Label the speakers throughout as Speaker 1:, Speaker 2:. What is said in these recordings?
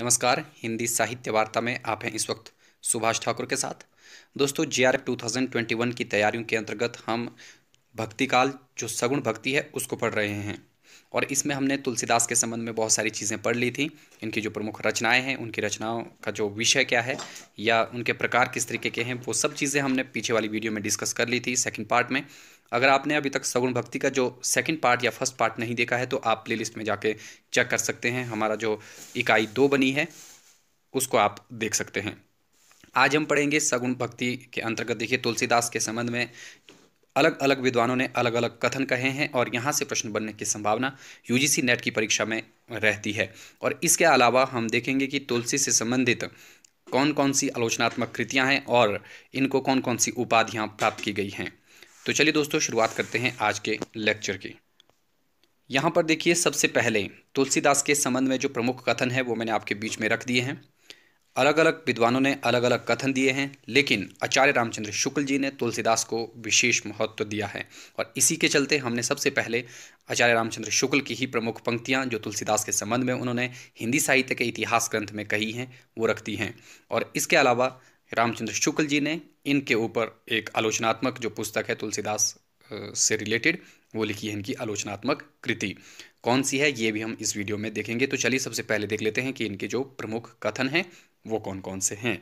Speaker 1: नमस्कार हिंदी साहित्य वार्ता में आप हैं इस वक्त सुभाष ठाकुर के साथ दोस्तों जे आर एफ की तैयारियों के अंतर्गत हम भक्ति काल जो सगुण भक्ति है उसको पढ़ रहे हैं और इसमें हमने तुलसीदास के संबंध में बहुत सारी चीज़ें पढ़ ली थी इनकी जो प्रमुख रचनाएं हैं उनकी रचनाओं का जो विषय क्या है या उनके प्रकार किस तरीके के हैं वो सब चीज़ें हमने पीछे वाली वीडियो में डिस्कस कर ली थी सेकंड पार्ट में अगर आपने अभी तक सगुण भक्ति का जो सेकंड पार्ट या फर्स्ट पार्ट नहीं देखा है तो आप प्ले में जाके चेक कर सकते हैं हमारा जो इकाई दो बनी है उसको आप देख सकते हैं आज हम पढ़ेंगे सगुण भक्ति के अंतर्गत देखिए तुलसीदास के संबंध में अलग अलग विद्वानों ने अलग अलग कथन कहे हैं और यहाँ से प्रश्न बनने की संभावना यूजीसी नेट की परीक्षा में रहती है और इसके अलावा हम देखेंगे कि तुलसी से संबंधित कौन कौन सी आलोचनात्मक कृतियाँ हैं और इनको कौन कौन सी उपाधियाँ प्राप्त की गई हैं तो चलिए दोस्तों शुरुआत करते हैं आज के लेक्चर की यहाँ पर देखिए सबसे पहले तुलसीदास के संबंध में जो प्रमुख कथन है वो मैंने आपके बीच में रख दिए हैं अलग अलग विद्वानों ने अलग अलग कथन दिए हैं लेकिन आचार्य रामचंद्र शुक्ल जी ने तुलसीदास को विशेष महत्व दिया है और इसी के चलते हमने सबसे पहले आचार्य रामचंद्र शुक्ल की ही प्रमुख पंक्तियाँ जो तुलसीदास के संबंध में उन्होंने हिंदी साहित्य के इतिहास ग्रंथ में कही हैं वो रखती हैं और इसके अलावा रामचंद्र शुक्ल जी ने इनके ऊपर एक आलोचनात्मक जो पुस्तक है तुलसीदास से रिलेटेड वो लिखी है इनकी आलोचनात्मक कृति कौन सी है ये भी हम इस वीडियो में देखेंगे तो चलिए सबसे पहले देख लेते हैं कि इनके जो प्रमुख कथन हैं वो कौन कौन से हैं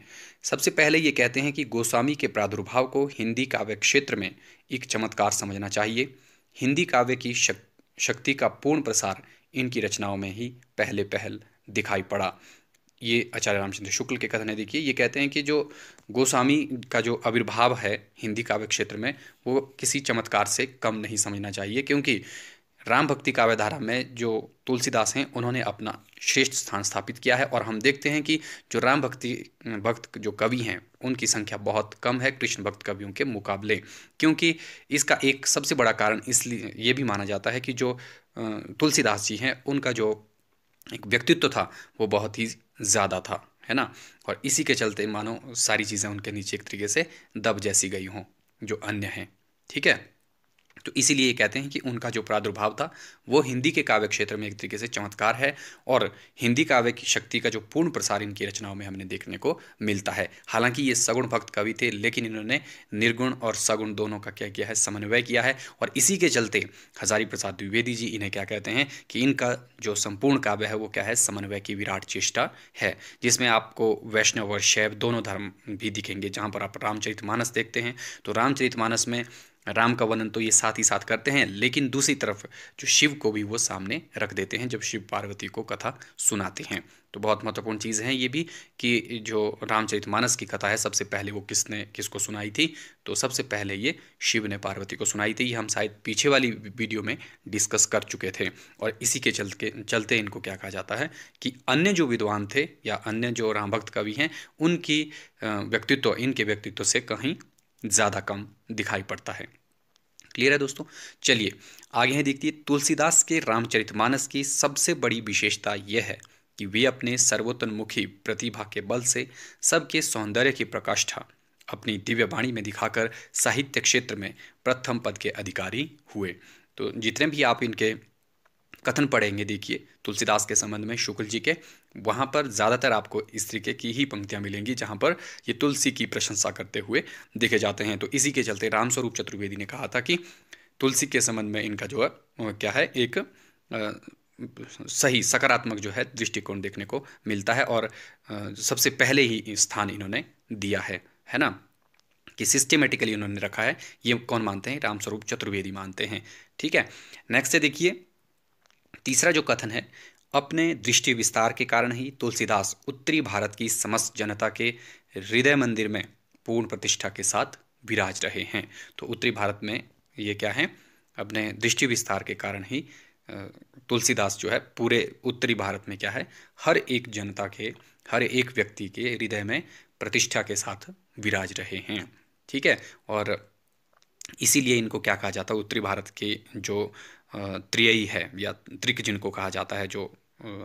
Speaker 1: सबसे पहले ये कहते हैं कि गोस्वामी के प्रादुर्भाव को हिंदी काव्य क्षेत्र में एक चमत्कार समझना चाहिए हिंदी काव्य की शक, शक्ति का पूर्ण प्रसार इनकी रचनाओं में ही पहले पहल दिखाई पड़ा ये आचार्य रामचंद्र शुक्ल के कथन है देखिए ये कहते हैं कि जो गोस्वामी का जो आविर्भाव है हिंदी काव्य क्षेत्र में वो किसी चमत्कार से कम नहीं समझना चाहिए क्योंकि राम भक्ति काव्यधारा में जो तुलसीदास हैं उन्होंने अपना श्रेष्ठ स्थान स्थापित किया है और हम देखते हैं कि जो राम भक्ति भक्त जो कवि हैं उनकी संख्या बहुत कम है कृष्ण भक्त कवियों के मुकाबले क्योंकि इसका एक सबसे बड़ा कारण इसलिए ये भी माना जाता है कि जो तुलसीदास जी हैं उनका जो एक व्यक्तित्व था वो बहुत ही ज़्यादा था है ना और इसी के चलते मानो सारी चीज़ें उनके नीचे एक तरीके से दब जैसी गई हों जो अन्य हैं ठीक है तो इसीलिए कहते हैं कि उनका जो प्रादुर्भाव था वो हिंदी के काव्य क्षेत्र में एक तरीके से चमत्कार है और हिंदी काव्य की शक्ति का जो पूर्ण प्रसार इनकी रचनाओं में हमने देखने को मिलता है हालांकि ये सगुण भक्त कवि थे लेकिन इन्होंने निर्गुण और सगुण दोनों का क्या किया है समन्वय किया है और इसी के चलते हजारी प्रसाद द्विवेदी जी इन्हें क्या कहते हैं कि इनका जो संपूर्ण काव्य है वो क्या है समन्वय की विराट चेष्टा है जिसमें आपको वैष्णव और शैव दोनों धर्म भी दिखेंगे जहाँ पर आप रामचरित मानस देखते हैं तो रामचरित मानस में राम का वर्णन तो ये साथ ही साथ करते हैं लेकिन दूसरी तरफ जो शिव को भी वो सामने रख देते हैं जब शिव पार्वती को कथा सुनाते हैं तो बहुत महत्वपूर्ण चीज़ है ये भी कि जो रामचरित मानस की कथा है सबसे पहले वो किसने किसको सुनाई थी तो सबसे पहले ये शिव ने पार्वती को सुनाई थी ये हम शायद पीछे वाली वीडियो में डिस्कस कर चुके थे और इसी के चल के चलते इनको क्या कहा जाता है कि अन्य जो विद्वान थे या अन्य जो राम भक्त कवि हैं उनकी व्यक्तित्व इनके व्यक्तित्व से कहीं ज़्यादा कम दिखाई पड़ता है क्लियर है दोस्तों चलिए आगे हैं देखती है तुलसीदास के रामचरितमानस की सबसे बड़ी विशेषता यह है कि वे अपने सर्वोत्तमुखी प्रतिभा के बल से सबके सौंदर्य की प्रकाष्ठा अपनी दिव्य वाणी में दिखाकर साहित्य क्षेत्र में प्रथम पद के अधिकारी हुए तो जितने भी आप इनके कथन पढ़ेंगे देखिए तुलसीदास के संबंध में शुक्ल जी के वहाँ पर ज़्यादातर आपको इस तरीके की ही पंक्तियाँ मिलेंगी जहाँ पर ये तुलसी की प्रशंसा करते हुए देखे जाते हैं तो इसी के चलते रामस्वरूप चतुर्वेदी ने कहा था कि तुलसी के संबंध में इनका जो है क्या है एक सही सकारात्मक जो है दृष्टिकोण देखने को मिलता है और सबसे पहले ही स्थान इन्होंने दिया है है ना कि सिस्टेमेटिकली उन्होंने रखा है ये कौन मानते हैं रामस्वरूप चतुर्वेदी मानते हैं ठीक है नेक्स्ट है देखिए तीसरा जो कथन है अपने दृष्टि विस्तार के कारण ही तुलसीदास उत्तरी भारत की समस्त जनता के हृदय मंदिर में पूर्ण प्रतिष्ठा के साथ विराज रहे हैं तो उत्तरी भारत में ये क्या है अपने दृष्टि विस्तार के कारण ही तुलसीदास जो है पूरे उत्तरी भारत में क्या है हर एक जनता के हर एक व्यक्ति के हृदय में प्रतिष्ठा के साथ विराज रहे हैं ठीक है और इसीलिए इनको क्या कहा जाता है उत्तरी भारत के जो त्रियई है या त्रिक जिनको कहा जाता है जो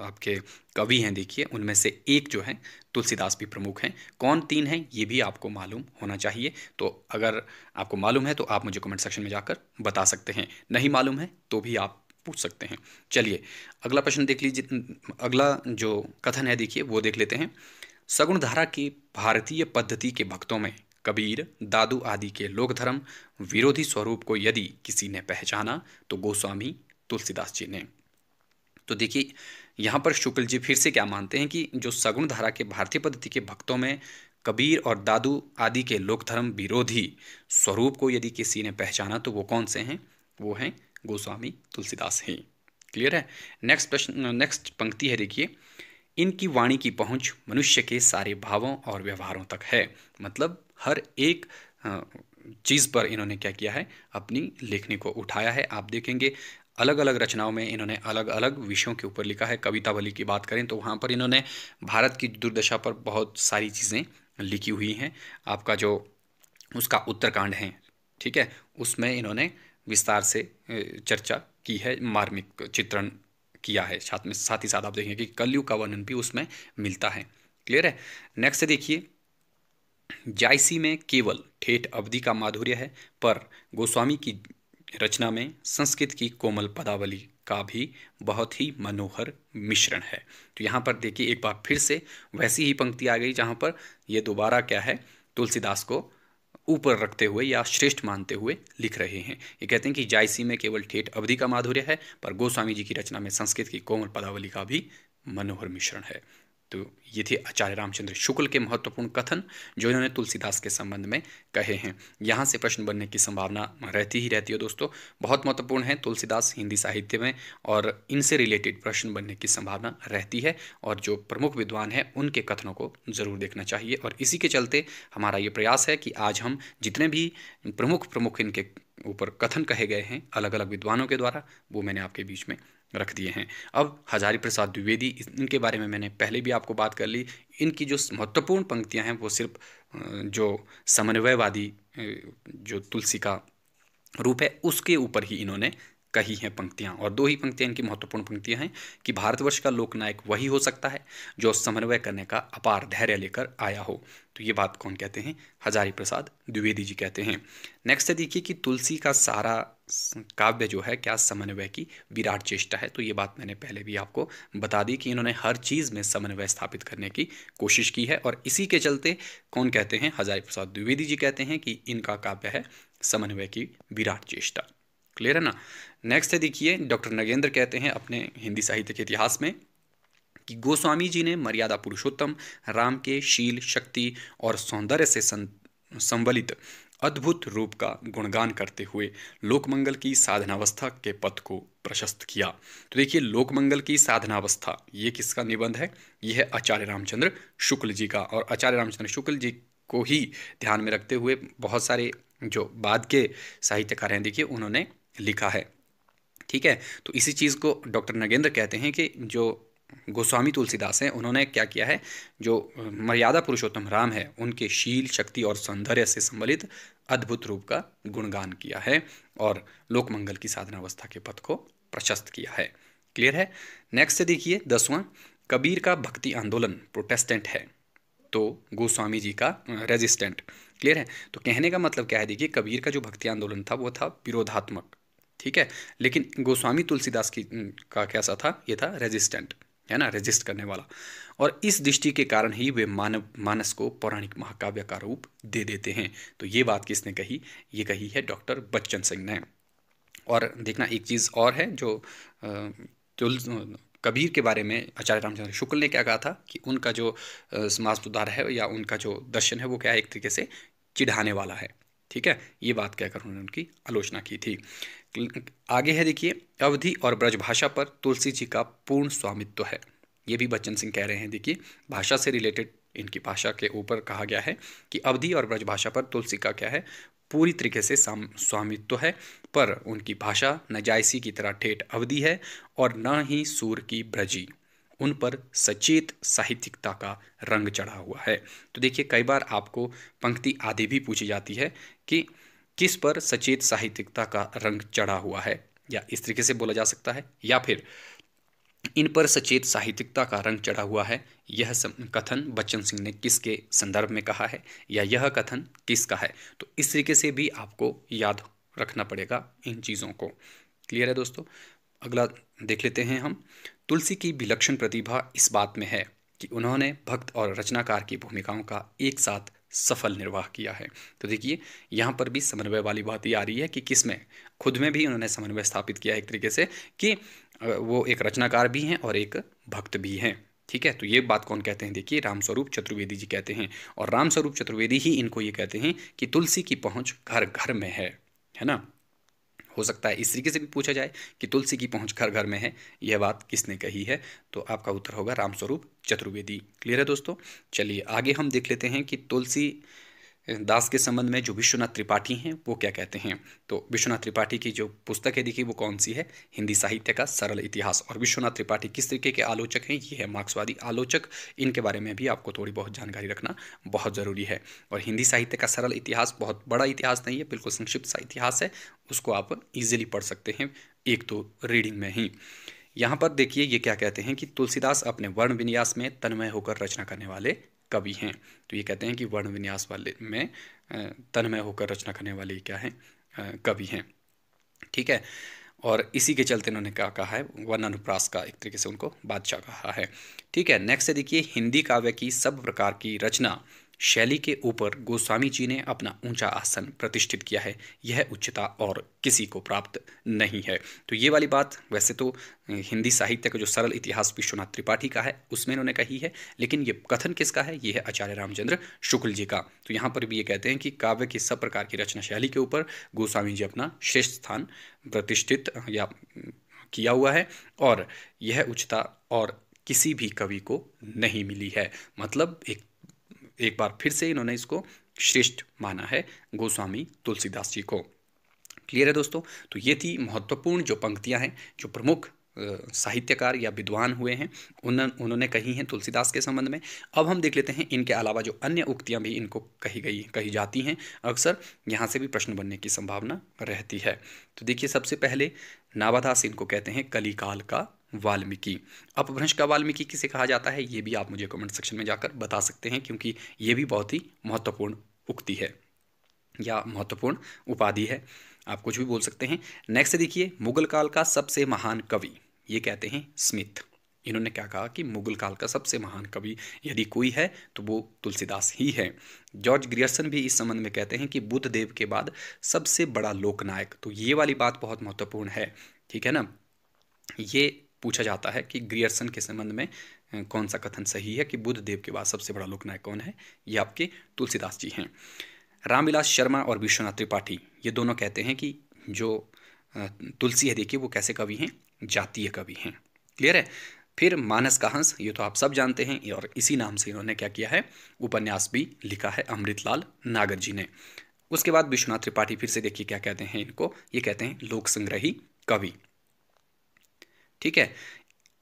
Speaker 1: आपके कवि हैं देखिए उनमें से एक जो है तुलसीदास भी प्रमुख हैं कौन तीन हैं ये भी आपको मालूम होना चाहिए तो अगर आपको मालूम है तो आप मुझे कमेंट सेक्शन में जाकर बता सकते हैं नहीं मालूम है तो भी आप पूछ सकते हैं चलिए अगला प्रश्न देख लीजिए अगला जो कथन है देखिए वो देख लेते हैं सगुण धारा की भारतीय पद्धति के भक्तों में कबीर दादू आदि के लोक धर्म विरोधी स्वरूप को यदि किसी ने पहचाना तो गोस्वामी तुलसीदास जी ने तो देखिए यहाँ पर शुक्ल जी फिर से क्या मानते हैं कि जो सगुण धारा के भारतीय पद्धति के भक्तों में कबीर और दादू आदि के लोक धर्म विरोधी स्वरूप को यदि किसी ने पहचाना तो वो कौन से हैं वो हैं गोस्वामी तुलसीदास हैं क्लियर है नेक्स्ट प्रश्न नेक्स्ट पंक्ति है देखिए इनकी वाणी की पहुंच मनुष्य के सारे भावों और व्यवहारों तक है मतलब हर एक चीज़ पर इन्होंने क्या किया है अपनी लेखनी को उठाया है आप देखेंगे अलग अलग रचनाओं में इन्होंने अलग अलग विषयों के ऊपर लिखा है कविता बली की बात करें तो वहाँ पर इन्होंने भारत की दुर्दशा पर बहुत सारी चीज़ें लिखी हुई हैं आपका जो उसका उत्तरकांड है ठीक है उसमें इन्होंने विस्तार से चर्चा की है मार्मिक चित्रण किया है साथ में साथ ही साथ आप देखेंगे कि कलयुग का वर्णन भी उसमें मिलता है क्लियर है नेक्स्ट देखिए जायसी में केवल ठेठ अवधि का माधुर्य है पर गोस्वामी की रचना में संस्कृत की कोमल पदावली का भी बहुत ही मनोहर मिश्रण है तो यहाँ पर देखिए एक बार फिर से वैसी ही पंक्ति आ गई जहाँ पर ये दोबारा क्या है तुलसीदास को ऊपर रखते हुए या श्रेष्ठ मानते हुए लिख रहे हैं ये कहते हैं कि जायसी में केवल ठेठ अवधि का माधुर्य है पर गोस्वामी जी की रचना में संस्कृत की कोमल पदावली का भी मनोहर मिश्रण है तो ये थे आचार्य रामचंद्र शुक्ल के महत्वपूर्ण कथन जो इन्होंने तुलसीदास के संबंध में कहे हैं यहाँ से प्रश्न बनने की संभावना रहती ही रहती है दोस्तों बहुत महत्वपूर्ण है तुलसीदास हिंदी साहित्य में और इनसे रिलेटेड प्रश्न बनने की संभावना रहती है और जो प्रमुख विद्वान हैं उनके कथनों को जरूर देखना चाहिए और इसी के चलते हमारा ये प्रयास है कि आज हम जितने भी प्रमुख प्रमुख इनके ऊपर कथन कहे गए हैं अलग अलग विद्वानों के द्वारा वो मैंने आपके बीच में रख दिए हैं अब हजारी प्रसाद द्विवेदी इनके बारे में मैंने पहले भी आपको बात कर ली इनकी जो महत्वपूर्ण पंक्तियां हैं वो सिर्फ जो समन्वयवादी जो तुलसी का रूप है उसके ऊपर ही इन्होंने कही हैं पंक्तियां और दो ही पंक्तियां इनकी महत्वपूर्ण पंक्तियां हैं कि भारतवर्ष का लोकनायक वही हो सकता है जो समन्वय करने का अपार धैर्य लेकर आया हो तो ये बात कौन कहते हैं हजारी प्रसाद द्विवेदी जी कहते हैं नेक्स्ट है देखिए कि तुलसी का सारा काव्य जो है क्या समन्वय की विराट चेष्टा है तो ये बात मैंने पहले भी आपको बता दी कि इन्होंने हर चीज़ में समन्वय स्थापित करने की कोशिश की है और इसी के चलते कौन कहते हैं हजारी प्रसाद द्विवेदी जी कहते हैं कि इनका काव्य है समन्वय की विराट चेष्टा क्लियर है ना नेक्स्ट है देखिए डॉक्टर नगेंद्र कहते हैं अपने हिंदी साहित्य के इतिहास में कि गोस्वामी जी ने मर्यादा पुरुषोत्तम राम के शील शक्ति और सौंदर्य से संवलित अद्भुत रूप का गुणगान करते हुए लोकमंगल की साधनावस्था के पथ को प्रशस्त किया तो देखिए लोकमंगल की साधनावस्था ये किसका निबंध है यह है आचार्य रामचंद्र शुक्ल जी का और आचार्य रामचंद्र शुक्ल जी को ही ध्यान में रखते हुए बहुत सारे जो बाद के साहित्यकार हैं देखिए उन्होंने लिखा है ठीक है तो इसी चीज़ को डॉक्टर नगेंद्र कहते हैं कि जो गोस्वामी तुलसीदास हैं उन्होंने क्या किया है जो मर्यादा पुरुषोत्तम राम है उनके शील शक्ति और सौंदर्य से संबलित अद्भुत रूप का गुणगान किया है और लोकमंगल की साधना अवस्था के पथ को प्रशस्त किया है क्लियर है नेक्स्ट देखिए दसवां कबीर का भक्ति आंदोलन प्रोटेस्टेंट है तो गोस्वामी जी का रेजिस्टेंट क्लियर है तो कहने का मतलब क्या है देखिए कबीर का जो भक्ति आंदोलन था वो था विरोधात्मक ठीक है लेकिन गोस्वामी तुलसीदास की का कैसा था ये था रेजिस्टेंट है ना रेजिस्ट करने वाला और इस दृष्टि के कारण ही वे मानव मानस को पौराणिक महाकाव्य का रूप दे देते हैं तो ये बात किसने कही ये कही है डॉक्टर बच्चन सिंह ने और देखना एक चीज़ और है जो तुल कबीर के बारे में आचार्य रामचंद्र शुक्ल ने क्या कहा था कि उनका जो समाज सुधार है या उनका जो दर्शन है वो क्या है एक तरीके से चिढ़ाने वाला है ठीक है ये बात कहकर उन्होंने उनकी आलोचना की थी आगे है देखिए अवधि और ब्रजभाषा पर तुलसी जी का पूर्ण स्वामित्व है ये भी बच्चन सिंह कह रहे हैं देखिए भाषा से रिलेटेड इनकी भाषा के ऊपर कहा गया है कि अवधि और ब्रजभाषा पर तुलसी का क्या है पूरी तरीके से स्वामित्व है पर उनकी भाषा जायसी की तरह ठेठ अवधि है और न ही सूर की ब्रजी उन पर सचेत साहित्यिकता का रंग चढ़ा हुआ है तो देखिए कई बार आपको पंक्ति आदि भी पूछी जाती है कि जिस पर सचेत साहित्यिकता का रंग चढ़ा हुआ है या इस तरीके से बोला जा सकता है या फिर इन पर सचेत साहित्यिकता का रंग चढ़ा हुआ है यह कथन बच्चन सिंह ने किसके संदर्भ में कहा है या यह कथन किसका है तो इस तरीके से भी आपको याद रखना पड़ेगा इन चीज़ों को क्लियर है दोस्तों अगला देख लेते हैं हम तुलसी की विलक्षण प्रतिभा इस बात में है कि उन्होंने भक्त और रचनाकार की भूमिकाओं का एक साथ सफल निर्वाह किया है तो देखिए यहाँ पर भी समन्वय वाली बात ये आ रही है कि किस में खुद में भी उन्होंने समन्वय स्थापित किया है एक तरीके से कि वो एक रचनाकार भी हैं और एक भक्त भी हैं ठीक है तो ये बात कौन कहते हैं देखिए रामस्वरूप चतुर्वेदी जी कहते हैं और रामस्वरूप चतुर्वेदी ही इनको ये कहते हैं कि तुलसी की पहुँच घर घर में है है ना हो सकता है इस तरीके से भी पूछा जाए कि तुलसी की पहुंच घर घर में है यह बात किसने कही है तो आपका उत्तर होगा रामस्वरूप चतुर्वेदी क्लियर है दोस्तों चलिए आगे हम देख लेते हैं कि तुलसी दास के संबंध में जो विश्वनाथ त्रिपाठी हैं वो क्या कहते हैं तो विश्वनाथ त्रिपाठी की जो पुस्तक है देखिए वो कौन सी है हिंदी साहित्य का सरल इतिहास और विश्वनाथ त्रिपाठी किस तरीके के आलोचक हैं ये है मार्क्सवादी आलोचक इनके बारे में भी आपको थोड़ी बहुत जानकारी रखना बहुत ज़रूरी है और हिंदी साहित्य का सरल इतिहास बहुत बड़ा इतिहास नहीं है बिल्कुल संक्षिप्त सा इतिहास है उसको आप ईजिली पढ़ सकते हैं एक तो रीडिंग में ही यहाँ पर देखिए ये क्या कहते हैं कि तुलसीदास अपने वर्ण विन्यास में तन्मय होकर रचना करने वाले कवि हैं तो ये कहते हैं कि वर्ण विन्यास वाले में तन्मय होकर रचना करने वाले क्या हैं कवि हैं ठीक है और इसी के चलते इन्होंने क्या कहा है वर्ण अनुप्रास का एक तरीके से उनको बादशाह कहा है ठीक है नेक्स्ट देखिए हिंदी काव्य की सब प्रकार की रचना शैली के ऊपर गोस्वामी जी ने अपना ऊंचा आसन प्रतिष्ठित किया है यह उच्चता और किसी को प्राप्त नहीं है तो ये वाली बात वैसे तो हिंदी साहित्य का जो सरल इतिहास विश्वनाथ त्रिपाठी का है उसमें इन्होंने कही है लेकिन ये कथन किसका है ये है आचार्य रामचंद्र शुक्ल जी का तो यहाँ पर भी ये कहते हैं कि काव्य की सब प्रकार की रचना शैली के ऊपर गोस्वामी जी अपना श्रेष्ठ स्थान प्रतिष्ठित या किया हुआ है और यह उच्चता और किसी भी कवि को नहीं मिली है मतलब एक एक बार फिर से इन्होंने इसको श्रेष्ठ माना है गोस्वामी तुलसीदास जी को क्लियर है दोस्तों तो ये थी महत्वपूर्ण जो पंक्तियाँ हैं जो प्रमुख साहित्यकार या विद्वान हुए हैं उन उन्होंने कही हैं तुलसीदास के संबंध में अब हम देख लेते हैं इनके अलावा जो अन्य उक्तियाँ भी इनको कही गई कही जाती हैं अक्सर यहाँ से भी प्रश्न बनने की संभावना रहती है तो देखिए सबसे पहले नावादास इनको कहते हैं कलिकाल का वाल्मीकि अपभ्रंश का वाल्मीकि किसे कहा जाता है ये भी आप मुझे कमेंट सेक्शन में जाकर बता सकते हैं क्योंकि ये भी बहुत ही महत्वपूर्ण उक्ति है या महत्वपूर्ण उपाधि है आप कुछ भी बोल सकते हैं नेक्स्ट देखिए मुगल काल का सबसे महान कवि ये कहते हैं स्मिथ इन्होंने क्या कहा कि मुगल काल का सबसे महान कवि यदि कोई है तो वो तुलसीदास ही है जॉर्ज ग्रियर्सन भी इस संबंध में कहते हैं कि बुद्ध देव के बाद सबसे बड़ा लोकनायक तो ये वाली बात बहुत महत्वपूर्ण है ठीक है ना ये पूछा जाता है कि ग्रियर्सन के संबंध में कौन सा कथन सही है कि बुद्ध देव के बाद सबसे बड़ा लोकनायक कौन है ये आपके तुलसीदास जी हैं रामविलास शर्मा और विश्वनाथ त्रिपाठी ये दोनों कहते हैं कि जो तुलसी है देखिए वो कैसे कवि हैं जातीय कवि हैं क्लियर है फिर मानस का हंस ये तो आप सब जानते हैं और इसी नाम से इन्होंने क्या किया है उपन्यास भी लिखा है अमृतलाल नागर जी ने उसके बाद विश्वनाथ त्रिपाठी फिर से देखिए क्या कहते हैं इनको ये कहते हैं लोक संग्रही कवि ठीक है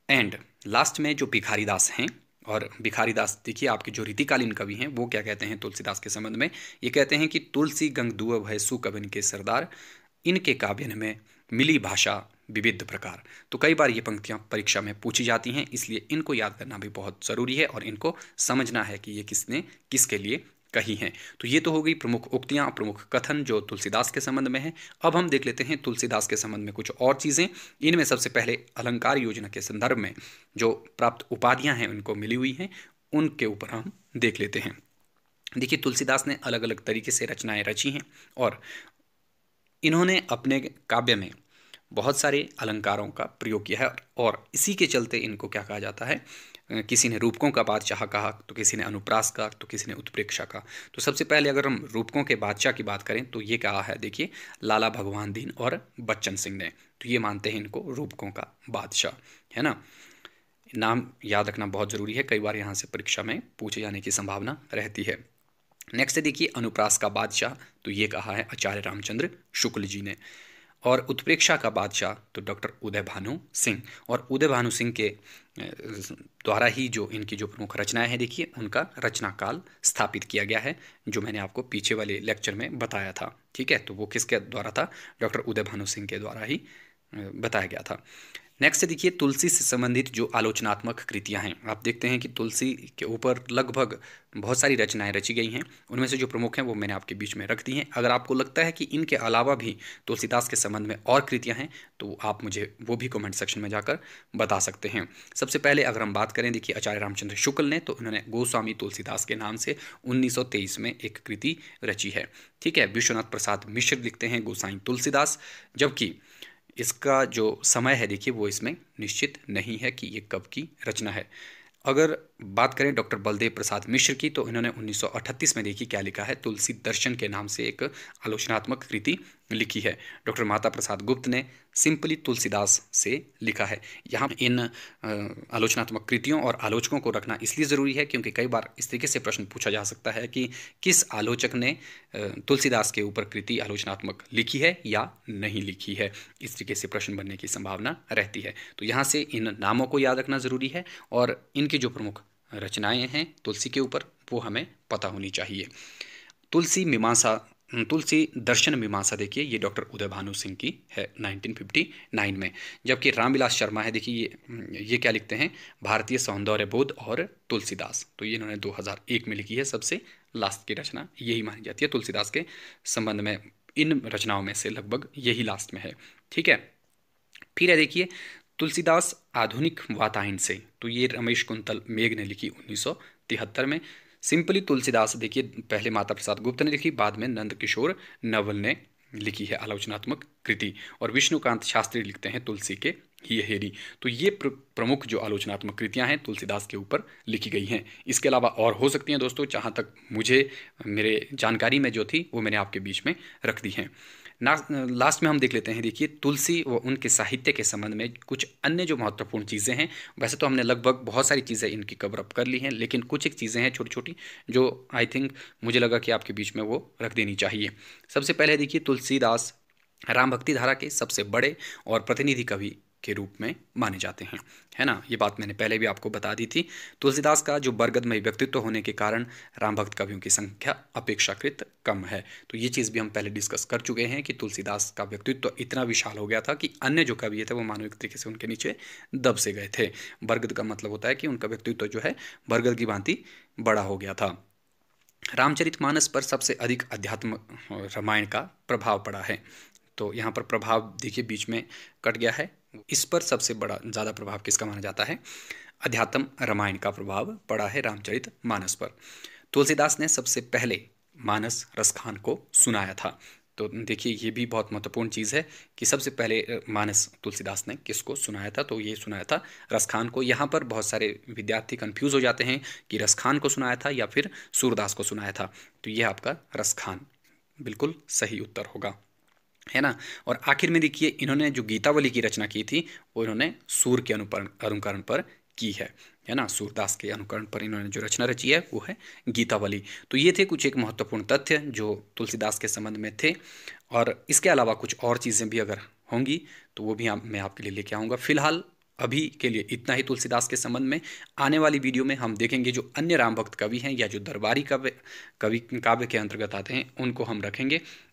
Speaker 1: एंड लास्ट में जो भिखारी दास हैं और भिखारी दास देखिए आपके जो रीतिकालीन कवि हैं वो क्या कहते हैं तुलसीदास के संबंध में ये कहते हैं कि तुलसी गंग दुअ भय सुकविन के सरदार इनके काव्यन में मिली भाषा विविध प्रकार तो कई बार ये पंक्तियाँ परीक्षा में पूछी जाती हैं इसलिए इनको याद करना भी बहुत ज़रूरी है और इनको समझना है कि ये किसने किसके लिए कही हैं तो ये तो हो गई प्रमुख उक्तियाँ प्रमुख कथन जो तुलसीदास के संबंध में हैं अब हम देख लेते हैं तुलसीदास के संबंध में कुछ और चीज़ें इनमें सबसे पहले अलंकार योजना के संदर्भ में जो प्राप्त उपाधियाँ हैं उनको मिली हुई हैं उनके ऊपर हम देख लेते हैं देखिए तुलसीदास ने अलग अलग तरीके से रचनाएं रची हैं और इन्होंने अपने काव्य में बहुत सारे अलंकारों का प्रयोग किया है और इसी के चलते इनको क्या कहा जाता है किसी ने रूपकों का बादशाह कहा तो किसी ने अनुप्रास का तो किसी ने उत्प्रेक्षा का तो सबसे पहले अगर हम रूपकों के बादशाह की बात करें तो ये कहा है देखिए लाला भगवान दीन और बच्चन सिंह ने तो ये मानते हैं इनको रूपकों का बादशाह है ना नाम याद रखना बहुत ज़रूरी है कई बार यहाँ से परीक्षा में पूछे जाने की संभावना रहती है नेक्स्ट देखिए अनुप्रास का बादशाह तो ये कहा है आचार्य रामचंद्र शुक्ल जी ने और उत्प्रेक्षा का बादशाह तो डॉक्टर उदय भानु सिंह और उदय भानु सिंह के द्वारा ही जो इनकी जो प्रमुख रचनाएं हैं देखिए उनका रचनाकाल स्थापित किया गया है जो मैंने आपको पीछे वाले लेक्चर में बताया था ठीक है तो वो किसके द्वारा था डॉक्टर उदय भानु सिंह के द्वारा ही बताया गया था नेक्स्ट देखिए तुलसी से संबंधित जो आलोचनात्मक कृतियां हैं आप देखते हैं कि तुलसी के ऊपर लगभग बहुत सारी रचनाएं रची गई हैं उनमें से जो प्रमुख हैं वो मैंने आपके बीच में रख दी हैं अगर आपको लगता है कि इनके अलावा भी तुलसीदास के संबंध में और कृतियां हैं तो आप मुझे वो भी कमेंट सेक्शन में जाकर बता सकते हैं सबसे पहले अगर हम बात करें देखिए आचार्य रामचंद्र शुक्ल ने तो उन्होंने गोस्वामी तुलसीदास के नाम से उन्नीस में एक कृति रची है ठीक है विश्वनाथ प्रसाद मिश्र लिखते हैं गोसाई तुलसीदास जबकि इसका जो समय है देखिए वो इसमें निश्चित नहीं है कि ये कब की रचना है अगर बात करें डॉक्टर बलदेव प्रसाद मिश्र की तो इन्होंने 1938 में देखी क्या लिखा है तुलसी दर्शन के नाम से एक आलोचनात्मक कृति लिखी है डॉक्टर माता प्रसाद गुप्त ने सिंपली तुलसीदास से लिखा है यहाँ इन आलोचनात्मक कृतियों और आलोचकों को रखना इसलिए ज़रूरी है क्योंकि कई बार इस तरीके से प्रश्न पूछा जा सकता है कि किस आलोचक ने तुलसीदास के ऊपर कृति आलोचनात्मक लिखी है या नहीं लिखी है इस तरीके से प्रश्न बनने की संभावना रहती है तो यहाँ से इन नामों को याद रखना ज़रूरी है और इनके जो प्रमुख रचनाएं हैं तुलसी के ऊपर वो हमें पता होनी चाहिए तुलसी मीमांसा तुलसी दर्शन मीमांसा देखिए ये डॉक्टर उदय भानु सिंह की है 1959 में जबकि रामविलास शर्मा है देखिए ये ये क्या लिखते हैं भारतीय सौंदर्य बोध और तुलसीदास तो ये इन्होंने 2001 में लिखी है सबसे लास्ट की रचना यही मानी जाती है तुलसीदास के संबंध में इन रचनाओं में से लगभग यही लास्ट में है ठीक है फिर है देखिए तुलसीदास आधुनिक वातायन से तो ये रमेश कुंतल मेघ ने लिखी उन्नीस में सिंपली तुलसीदास देखिए पहले माता प्रसाद गुप्त ने लिखी बाद में नंद किशोर नवल ने लिखी है आलोचनात्मक कृति और विष्णुकांत शास्त्री लिखते हैं तुलसी के ही हेरी तो ये प्र, प्रमुख जो आलोचनात्मक कृतियां हैं तुलसीदास के ऊपर लिखी गई हैं इसके अलावा और हो सकती हैं दोस्तों जहाँ तक मुझे मेरे जानकारी में जो थी वो मैंने आपके बीच में रख दी हैं ना लास्ट में हम देख लेते हैं देखिए तुलसी व उनके साहित्य के संबंध में कुछ अन्य जो महत्वपूर्ण चीज़ें हैं वैसे तो हमने लगभग बहुत सारी चीज़ें इनकी कवर अप कर ली हैं लेकिन कुछ एक चीज़ें हैं छोटी छोटी जो आई थिंक मुझे लगा कि आपके बीच में वो रख देनी चाहिए सबसे पहले देखिए तुलसीदास राम भक्ति धारा के सबसे बड़े और प्रतिनिधि कवि के रूप में माने जाते हैं है ना ये बात मैंने पहले भी आपको बता दी थी तुलसीदास का जो बरगदमय व्यक्तित्व होने के कारण राम भक्त कवियों की संख्या अपेक्षाकृत कम है तो ये चीज़ भी हम पहले डिस्कस कर चुके हैं कि तुलसीदास का व्यक्तित्व इतना विशाल हो गया था कि अन्य जो कवि थे वो मानविक तरीके से उनके नीचे दब से गए थे बरगद का मतलब होता है कि उनका व्यक्तित्व जो है बरगद की भांति बड़ा हो गया था रामचरितमानस पर सबसे अधिक अध्यात्म रामायण का प्रभाव पड़ा है तो यहाँ पर प्रभाव देखिए बीच में कट गया है इस पर सबसे बड़ा ज़्यादा प्रभाव किसका माना जाता है अध्यात्म रामायण का प्रभाव पड़ा है रामचरित मानस पर तुलसीदास ने सबसे पहले मानस रसखान को सुनाया था तो देखिए ये भी बहुत महत्वपूर्ण चीज़ है कि सबसे पहले मानस तुलसीदास ने किसको सुनाया था तो ये सुनाया था रसखान को यहाँ पर बहुत सारे विद्यार्थी कंफ्यूज हो जाते हैं कि रसखान को सुनाया था या फिर सूरदास को सुनाया था तो ये आपका रसखान बिल्कुल सही उत्तर होगा है ना और आखिर में देखिए इन्होंने जो गीतावली की रचना की थी वो इन्होंने सूर के अनुकरण अनुकरण पर की है है ना सूरदास के अनुकरण पर इन्होंने जो रचना रची है वो है गीतावली तो ये थे कुछ एक महत्वपूर्ण तथ्य जो तुलसीदास के संबंध में थे और इसके अलावा कुछ और चीज़ें भी अगर होंगी तो वो भी आ, मैं आपके लिए लेके आऊँगा फिलहाल अभी के लिए इतना ही तुलसीदास के संबंध में आने वाली वीडियो में हम देखेंगे जो अन्य राम भक्त कवि हैं या जो दरबारी कवि कवि काव्य के अंतर्गत आते हैं उनको हम रखेंगे